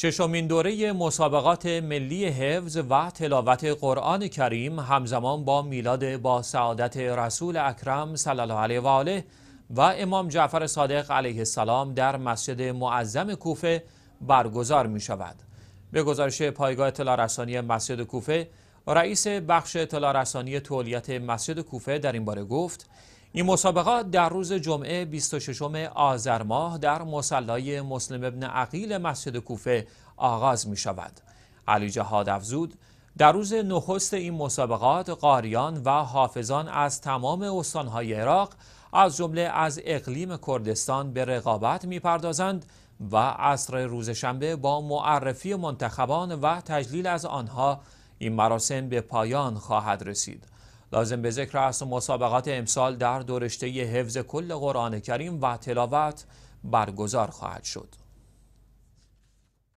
ششمین دوره مسابقات ملی حفظ و تلاوت قرآن کریم همزمان با میلاد با سعادت رسول اکرم صلی الله علیه و آله و امام جعفر صادق علیه السلام در مسجد معظم کوفه برگزار می شود. به گزارش پایگاه اطلاع رسانی مسجد کوفه رئیس بخش اطلاع رسانی تولیت مسجد کوفه در این باره گفت این مسابقات در روز جمعه 26 آذر ماه در مصلای مسلم ابن عقیل مسجد کوفه آغاز می شود. علی جهاد افزود در روز نخست این مسابقات قاریان و حافظان از تمام استانهای عراق از جمله از اقلیم کردستان به رقابت میپردازند و عصر شنبه با معرفی منتخبان و تجلیل از آنها این مراسم به پایان خواهد رسید. لازم به ذکر است مسابقات امسال در دورشته حفظ کل قرآن کریم و تلاوت برگزار خواهد شد